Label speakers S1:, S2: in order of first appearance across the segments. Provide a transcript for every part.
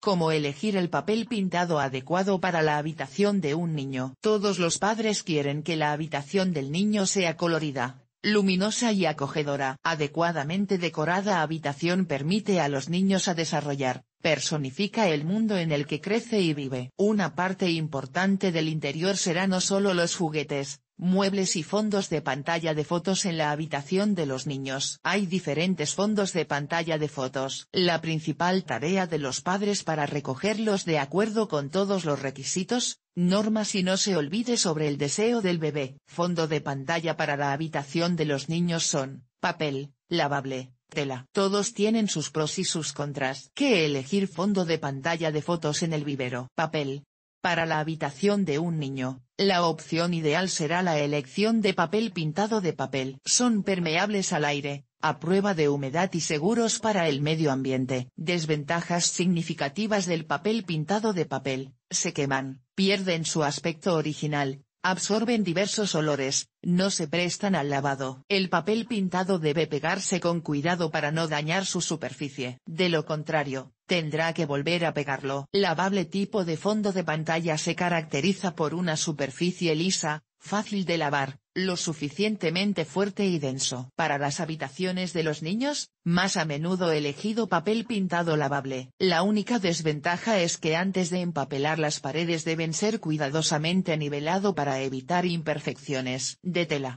S1: como elegir el papel pintado adecuado para la habitación de un niño. Todos los padres quieren que la habitación del niño sea colorida, luminosa y acogedora. Adecuadamente decorada habitación permite a los niños a desarrollar, personifica el mundo en el que crece y vive. Una parte importante del interior será no solo los juguetes, muebles y fondos de pantalla de fotos en la habitación de los niños. Hay diferentes fondos de pantalla de fotos. La principal tarea de los padres para recogerlos de acuerdo con todos los requisitos, normas y no se olvide sobre el deseo del bebé. Fondo de pantalla para la habitación de los niños son, papel, lavable, tela. Todos tienen sus pros y sus contras. ¿Qué elegir fondo de pantalla de fotos en el vivero? Papel, para la habitación de un niño, la opción ideal será la elección de papel pintado de papel. Son permeables al aire, a prueba de humedad y seguros para el medio ambiente. Desventajas significativas del papel pintado de papel, se queman, pierden su aspecto original, absorben diversos olores, no se prestan al lavado. El papel pintado debe pegarse con cuidado para no dañar su superficie. De lo contrario, tendrá que volver a pegarlo. Lavable tipo de fondo de pantalla se caracteriza por una superficie lisa, fácil de lavar, lo suficientemente fuerte y denso. Para las habitaciones de los niños, más a menudo elegido papel pintado lavable. La única desventaja es que antes de empapelar las paredes deben ser cuidadosamente nivelado para evitar imperfecciones. De tela.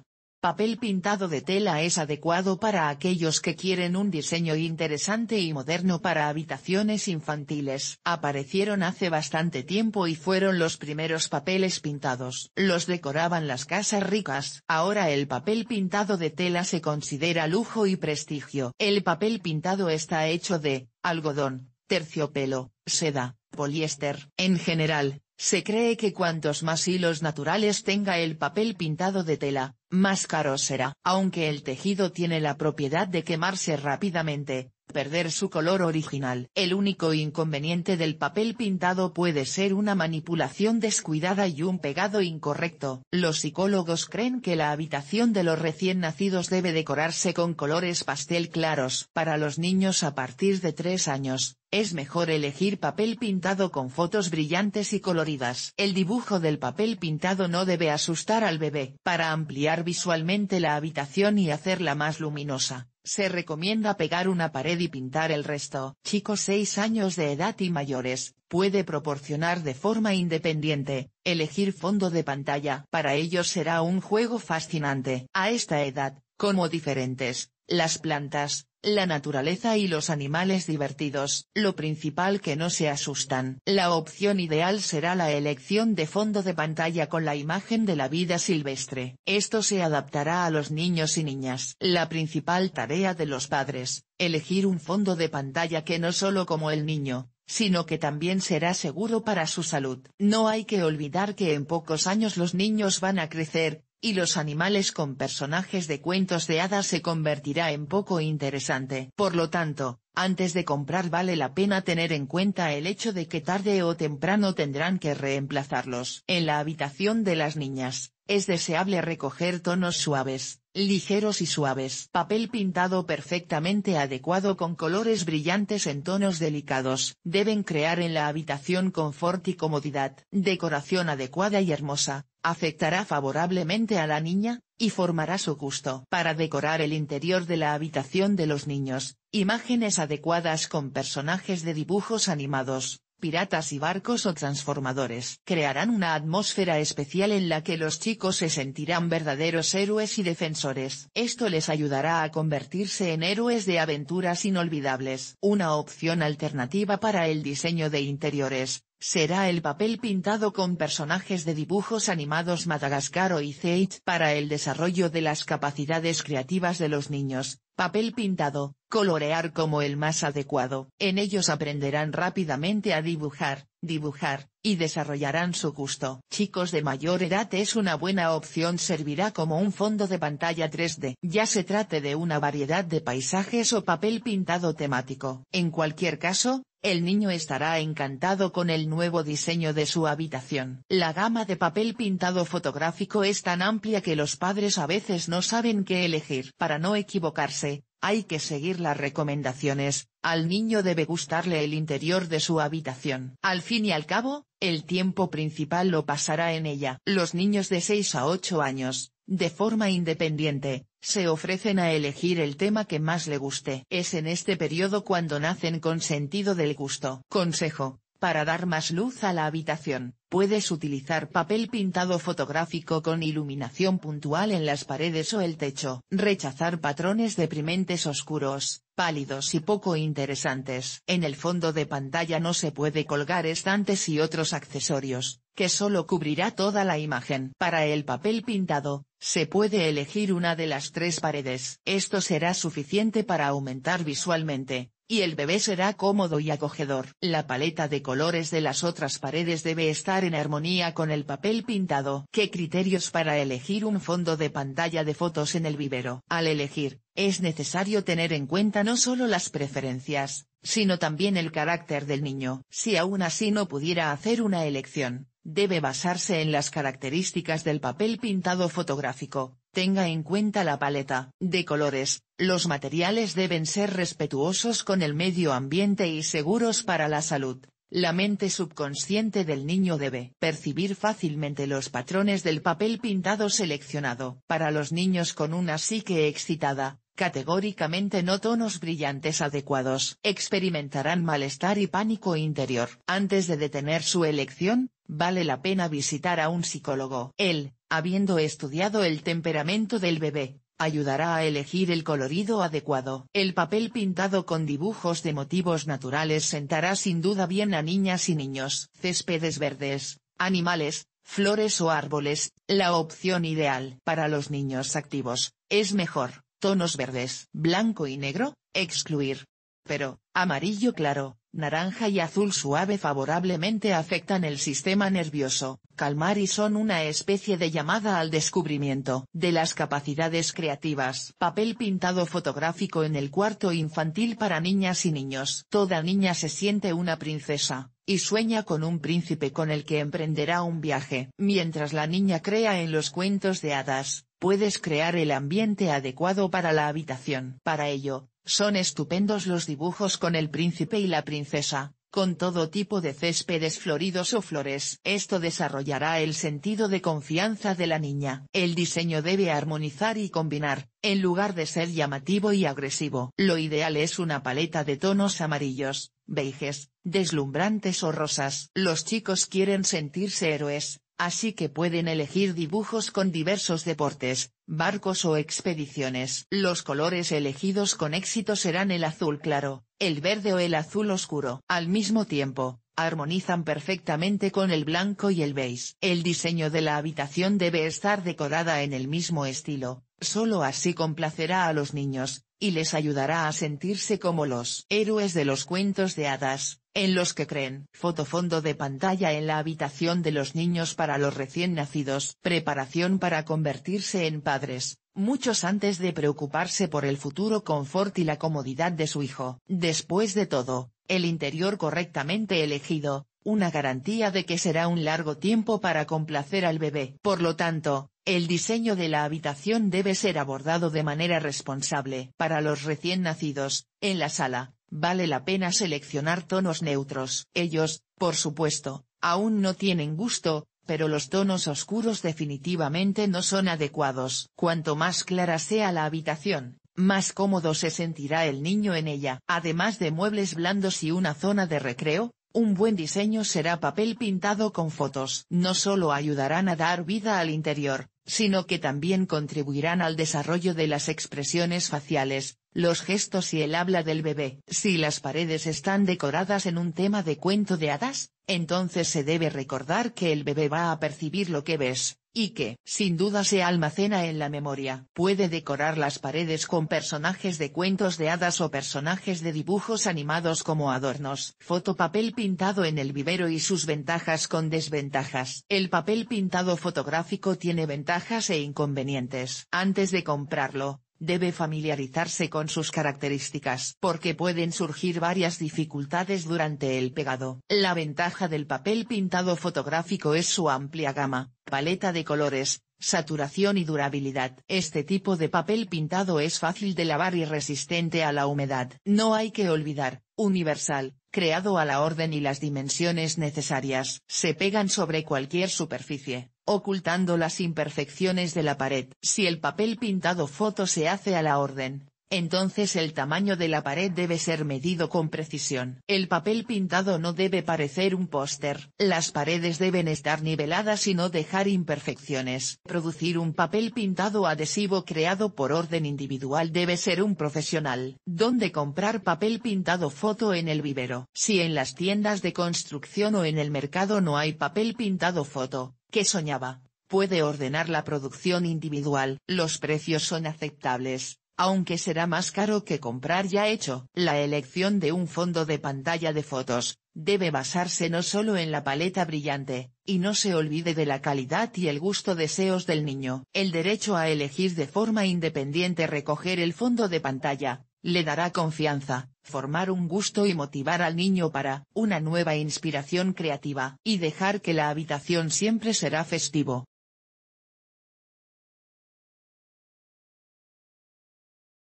S1: Papel pintado de tela es adecuado para aquellos que quieren un diseño interesante y moderno para habitaciones infantiles. Aparecieron hace bastante tiempo y fueron los primeros papeles pintados. Los decoraban las casas ricas. Ahora el papel pintado de tela se considera lujo y prestigio. El papel pintado está hecho de, algodón, terciopelo, seda, poliéster. En general, se cree que cuantos más hilos naturales tenga el papel pintado de tela, más caro será. Aunque el tejido tiene la propiedad de quemarse rápidamente, perder su color original. El único inconveniente del papel pintado puede ser una manipulación descuidada y un pegado incorrecto. Los psicólogos creen que la habitación de los recién nacidos debe decorarse con colores pastel claros. Para los niños a partir de 3 años, es mejor elegir papel pintado con fotos brillantes y coloridas. El dibujo del papel pintado no debe asustar al bebé. Para ampliar visualmente la habitación y hacerla más luminosa, se recomienda pegar una pared y pintar el resto. Chicos 6 años de edad y mayores, puede proporcionar de forma independiente, elegir fondo de pantalla. Para ellos será un juego fascinante. A esta edad, como diferentes, las plantas, la naturaleza y los animales divertidos, lo principal que no se asustan. La opción ideal será la elección de fondo de pantalla con la imagen de la vida silvestre. Esto se adaptará a los niños y niñas. La principal tarea de los padres, elegir un fondo de pantalla que no solo como el niño, sino que también será seguro para su salud. No hay que olvidar que en pocos años los niños van a crecer, y los animales con personajes de cuentos de hadas se convertirá en poco interesante. Por lo tanto, antes de comprar vale la pena tener en cuenta el hecho de que tarde o temprano tendrán que reemplazarlos. En la habitación de las niñas, es deseable recoger tonos suaves, ligeros y suaves. Papel pintado perfectamente adecuado con colores brillantes en tonos delicados. Deben crear en la habitación confort y comodidad. Decoración adecuada y hermosa, afectará favorablemente a la niña, y formará su gusto. Para decorar el interior de la habitación de los niños, imágenes adecuadas con personajes de dibujos animados, piratas y barcos o transformadores. Crearán una atmósfera especial en la que los chicos se sentirán verdaderos héroes y defensores. Esto les ayudará a convertirse en héroes de aventuras inolvidables. Una opción alternativa para el diseño de interiores, será el papel pintado con personajes de dibujos animados Madagascar o Ice para el desarrollo de las capacidades creativas de los niños, papel pintado, colorear como el más adecuado. En ellos aprenderán rápidamente a dibujar, dibujar, y desarrollarán su gusto. Chicos de mayor edad es una buena opción servirá como un fondo de pantalla 3D. Ya se trate de una variedad de paisajes o papel pintado temático. En cualquier caso, el niño estará encantado con el nuevo diseño de su habitación. La gama de papel pintado fotográfico es tan amplia que los padres a veces no saben qué elegir. Para no equivocarse, hay que seguir las recomendaciones, al niño debe gustarle el interior de su habitación. Al fin y al cabo, el tiempo principal lo pasará en ella. Los niños de 6 a 8 años, de forma independiente, se ofrecen a elegir el tema que más le guste. Es en este periodo cuando nacen con sentido del gusto. Consejo, para dar más luz a la habitación, puedes utilizar papel pintado fotográfico con iluminación puntual en las paredes o el techo. Rechazar patrones deprimentes oscuros, pálidos y poco interesantes. En el fondo de pantalla no se puede colgar estantes y otros accesorios, que solo cubrirá toda la imagen. Para el papel pintado, se puede elegir una de las tres paredes. Esto será suficiente para aumentar visualmente, y el bebé será cómodo y acogedor. La paleta de colores de las otras paredes debe estar en armonía con el papel pintado. ¿Qué criterios para elegir un fondo de pantalla de fotos en el vivero? Al elegir, es necesario tener en cuenta no solo las preferencias, sino también el carácter del niño. Si aún así no pudiera hacer una elección, debe basarse en las características del papel pintado fotográfico, tenga en cuenta la paleta de colores, los materiales deben ser respetuosos con el medio ambiente y seguros para la salud. La mente subconsciente del niño debe percibir fácilmente los patrones del papel pintado seleccionado. Para los niños con una psique excitada, categóricamente no tonos brillantes adecuados. Experimentarán malestar y pánico interior. Antes de detener su elección, vale la pena visitar a un psicólogo. Él, habiendo estudiado el temperamento del bebé, ayudará a elegir el colorido adecuado. El papel pintado con dibujos de motivos naturales sentará sin duda bien a niñas y niños. Céspedes verdes, animales, flores o árboles, la opción ideal para los niños activos, es mejor tonos verdes, blanco y negro, excluir. Pero, amarillo claro, naranja y azul suave favorablemente afectan el sistema nervioso, calmar y son una especie de llamada al descubrimiento de las capacidades creativas. Papel pintado fotográfico en el cuarto infantil para niñas y niños. Toda niña se siente una princesa, y sueña con un príncipe con el que emprenderá un viaje. Mientras la niña crea en los cuentos de hadas, puedes crear el ambiente adecuado para la habitación. Para ello, son estupendos los dibujos con el príncipe y la princesa, con todo tipo de céspedes floridos o flores. Esto desarrollará el sentido de confianza de la niña. El diseño debe armonizar y combinar, en lugar de ser llamativo y agresivo. Lo ideal es una paleta de tonos amarillos, beiges, deslumbrantes o rosas. Los chicos quieren sentirse héroes, así que pueden elegir dibujos con diversos deportes, barcos o expediciones. Los colores elegidos con éxito serán el azul claro, el verde o el azul oscuro. Al mismo tiempo, armonizan perfectamente con el blanco y el beige. El diseño de la habitación debe estar decorada en el mismo estilo, solo así complacerá a los niños, y les ayudará a sentirse como los héroes de los cuentos de hadas en los que creen. Foto fondo de pantalla en la habitación de los niños para los recién nacidos. Preparación para convertirse en padres, muchos antes de preocuparse por el futuro confort y la comodidad de su hijo. Después de todo, el interior correctamente elegido, una garantía de que será un largo tiempo para complacer al bebé. Por lo tanto, el diseño de la habitación debe ser abordado de manera responsable. Para los recién nacidos, en la sala, vale la pena seleccionar tonos neutros. Ellos, por supuesto, aún no tienen gusto, pero los tonos oscuros definitivamente no son adecuados. Cuanto más clara sea la habitación, más cómodo se sentirá el niño en ella. Además de muebles blandos y una zona de recreo, un buen diseño será papel pintado con fotos. No solo ayudarán a dar vida al interior, sino que también contribuirán al desarrollo de las expresiones faciales, los gestos y el habla del bebé. Si las paredes están decoradas en un tema de cuento de hadas, entonces se debe recordar que el bebé va a percibir lo que ves y que, sin duda se almacena en la memoria. Puede decorar las paredes con personajes de cuentos de hadas o personajes de dibujos animados como adornos. Fotopapel pintado en el vivero y sus ventajas con desventajas. El papel pintado fotográfico tiene ventajas e inconvenientes. Antes de comprarlo, debe familiarizarse con sus características porque pueden surgir varias dificultades durante el pegado. La ventaja del papel pintado fotográfico es su amplia gama, paleta de colores, saturación y durabilidad. Este tipo de papel pintado es fácil de lavar y resistente a la humedad. No hay que olvidar, Universal, creado a la orden y las dimensiones necesarias, se pegan sobre cualquier superficie, ocultando las imperfecciones de la pared. Si el papel pintado foto se hace a la orden, entonces el tamaño de la pared debe ser medido con precisión. El papel pintado no debe parecer un póster. Las paredes deben estar niveladas y no dejar imperfecciones. Producir un papel pintado adhesivo creado por orden individual debe ser un profesional. ¿Dónde comprar papel pintado foto en el vivero? Si en las tiendas de construcción o en el mercado no hay papel pintado foto, ¿qué soñaba? Puede ordenar la producción individual. Los precios son aceptables aunque será más caro que comprar ya hecho. La elección de un fondo de pantalla de fotos, debe basarse no solo en la paleta brillante, y no se olvide de la calidad y el gusto deseos del niño. El derecho a elegir de forma independiente recoger el fondo de pantalla, le dará confianza, formar un gusto y motivar al niño para una nueva inspiración creativa, y dejar que la habitación siempre será festivo.